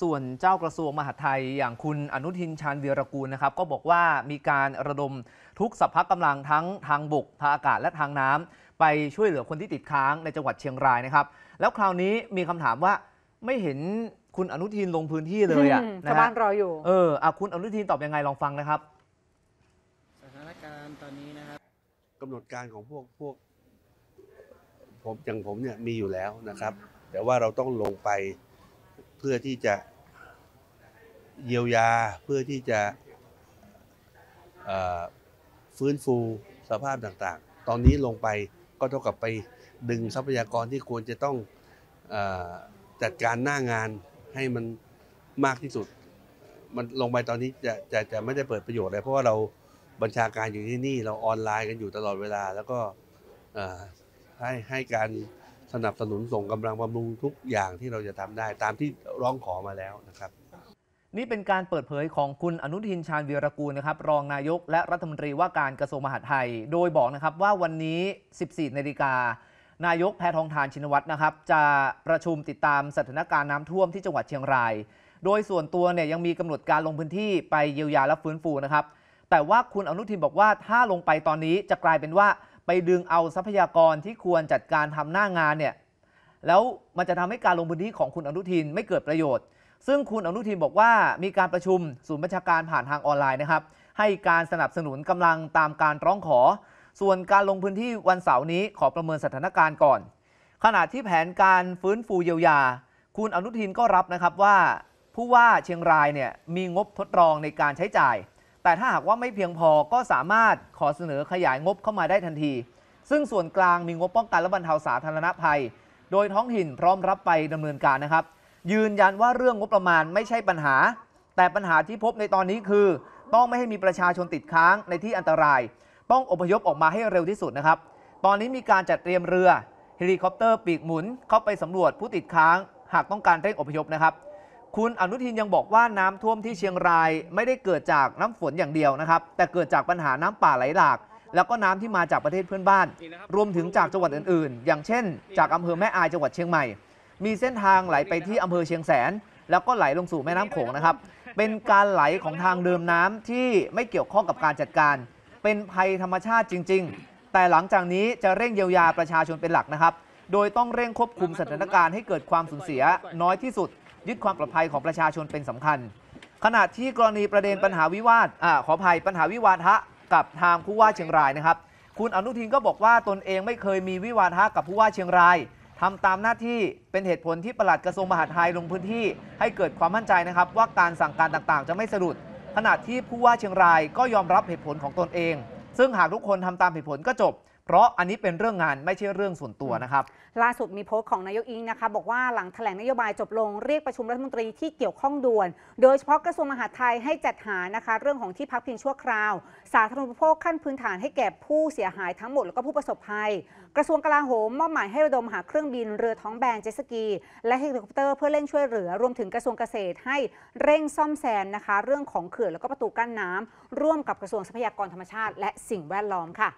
ส่วนเจ้ากระทรวงมหาดไทย อย่างคุณอนุทินชาญวีรกูลนะครับ ก็บอกว่ามีการระดมทุกสัพพะกำลังทั้งทางบกทางอากาศและทางน้ำ ไปช่วยเหลือคนที่ติดค้างในจังหวัดเชียงรายนะครับ แล้วคราวนี้มีคำถามว่าไม่เห็นคุณอนุทินลงพื้นที่เลยอ่ะชาวบ้านรออยู่ เอออคุณอนุทินตอบยังไงลองฟังนะครับสถานการณ์ตอนนี้นะครับกำหนดการของพวกพวก ผมอย่างผมเนี่ยมีอยู่แล้วนะครับ แต่ว่าเราต้องลงไปเพื่อที่จะเยียวยาเพื่อที่จะฟื้นฟูสภาพต่างๆ ตอนนี้ลงไปก็เท่ากับไปดึงทรัพยากรที่ควรจะต้องจัดการหน้างานให้มันมากที่สุด มันลงไปตอนนี้จะจะจะไม่ได้เปิดประโยชน์เลยเพราะว่าเราบัญชาการอยู่ที่นี่เราออนไลน์กันอยู่ตลอดเวลา แล้วก็ให้ให้การสนับสนุนส่งกำลังบำรุงทุกอย่างที่เราจะทำได้ ตามที่ร้องขอมาแล้วนะครับนี่เป็นการเปิดเผยของคุณอนุทินชาญวีรกูลนะครับรองนายกและรัฐมนตรีว่าการกระทรวงมหาดไทย โดยบอกนะครับว่าวันนี้ 14นาฬิกานายกแพทองทานชินวัตรนะครับ จะประชุมติดตามสถานการณ์น้ำท่วมที่จังหวัดเชียงราย โดยส่วนตัวเนี่ยยังมีกำหนดการลงพื้นที่ไปเยียวยาและฟื้นฟูนะครับ แต่ว่าคุณอนุทินบอกว่าถ้าลงไปตอนนี้จะกลายเป็นว่าไปดึงเอาทรัพยากรที่ควรจัดการทำหน้างานเนี่ยแล้วมันจะทำให้การลงพื้นที่ของคุณอนุทินไม่เกิดประโยชน์ซึ่งคุณอนุทินบอกว่ามีการประชุมศูนย์บัญชาการผ่านทางออนไลน์นะครับ ให้การสนับสนุนกำลังตามการร้องขอ ส่วนการลงพื้นที่วันเสาร์นี้ขอประเมินสถานการณ์ก่อนขณะที่แผนการฟื้นฟูเยียวยา คุณอนุทินก็รับนะครับว่า ผู้ว่าเชียงรายเนี่ยมีงบทดลองในการใช้จ่าย แต่ถ้าหากว่าไม่เพียงพอก็สามารถขอเสนอขยายงบเข้ามาได้ทันที ซึ่งส่วนกลางมีงบป้องกันและบรรเทาสาธารณภัย โดยท้องถิ่นพร้อมรับไปดำเนินการนะครับยืนยันว่าเรื่องงบประมาณไม่ใช่ปัญหา แต่ปัญหาที่พบในตอนนี้คือต้องไม่ให้มีประชาชนติดค้างในที่อันตราย ต้องอพยพออกมาให้เร็วที่สุดนะครับ ตอนนี้มีการจัดเตรียมเรือเฮลิคอปเตอร์ ปีกหมุน เข้าไปสำรวจผู้ติดค้าง หากต้องการเร่งอพยพนะครับ คุณอนุทินยังบอกว่าน้ำท่วมที่เชียงราย ไม่ได้เกิดจากน้ำฝนอย่างเดียวนะครับแต่เกิดจากปัญหาน้ำป่าไหลหลากแล้วก็น้ำที่มาจากประเทศเพื่อนบ้าน รวมถึงจากจังหวัดอื่นๆ อย่างเช่น จากอำเภอแม่อายจังหวัดเชียงใหม่มีเส้นทางไหลไปที่อำเภอเชียงแสน แล้วก็ไหลลงสู่แม่น้ำโขงนะครับ เป็นการไหลของทางเดิมน้ำที่ไม่เกี่ยวข้องกับการจัดการ เป็นภัยธรรมชาติจริงๆ แต่หลังจากนี้จะเร่งเยียวยาประชาชนเป็นหลักนะครับ โดยต้องเร่งควบคุมสถานการณ์ให้เกิดความสูญเสีย น้อยที่สุด ยึดความปลอดภัยของประชาชนเป็นสำคัญ ขณะที่กรณีประเด็นปัญหาวิวาทขออภัยปัญหาวิวาทะกับทางผู้ว่าเชียงรายนะครับ คุณอนุทินก็บอกว่าตนเองไม่เคยมีวิวาทะกับผู้ว่าเชียงรายทำตามหน้าที่เป็นเหตุผลที่ปลัดกระทรวงมหาดไทยลงพื้นที่ให้เกิดความมั่นใจนะครับ ว่าการสั่งการต่างๆจะไม่สะดุดขณะที่ผู้ว่าเชียงรายก็ยอมรับเหตุผลของตนเอง ซึ่งหากทุกคนทำตามเหตุผลก็จบเพราะอันนี้เป็นเรื่องงานไม่ใช่เรื่องส่วนตัวนะครับ ล่าสุดมีโพสต์ของนายกอิงนะคะบอกว่าหลังแถลงนโยบายจบลงเรียกประชุมรัฐมนตรีที่เกี่ยวข้องด่วน โดยเฉพาะกระทรวงมหาดไทยให้จัดหานะคะ เรื่องของที่พักพิงชั่วคราว สาธารณูปโภคขั้นพื้นฐานให้แก่ผู้เสียหายทั้งหมดแล้วก็ผู้ประสบภัย กระทรวงกลาโหมมอบหมายให้ระดมหาเครื่องบินเรือท้องแบนเจสกี และเฮลิคอปเตอร์เพื่อเร่งช่วยเหลือรวมถึงกระทรวงเกษตรให้เร่งซ่อมแซมนะคะ เรื่องของเขื่อนแล้วก็ประตูกั้นน้ำ ร่วมกับกระทรวงทรัพยากรธรรมชาติ และสิ่งแวดล้อมค่ะ